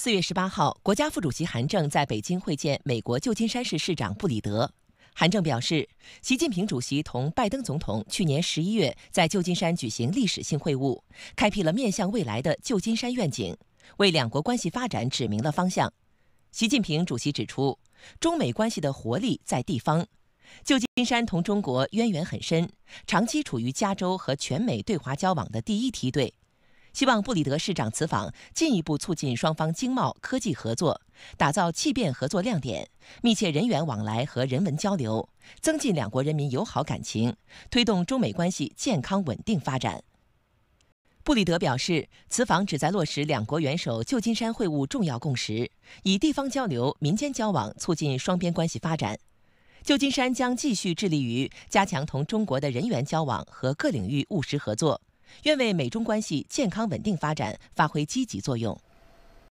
四月十八号，国家副主席韩正在北京会见美国旧金山市市长布里德。韩正表示，习近平主席同拜登总统去年十一月在旧金山举行历史性会晤，开辟了面向未来的旧金山愿景，为两国关系发展指明了方向。习近平主席指出，中美关系的活力在地方。旧金山同中国渊源很深，长期处于加州和全美对华交往的第一梯队。希望布里德市长此访进一步促进双方经贸科技合作，打造气变合作亮点，密切人员往来和人文交流，增进两国人民友好感情，推动中美关系健康稳定发展。布里德表示，此访旨在落实两国元首旧金山会晤重要共识，以地方交流、民间交往促进双边关系发展。旧金山将继续致力于加强同中国的人员交往和各领域务实合作。愿为美中关系健康稳定发展发挥积极作用。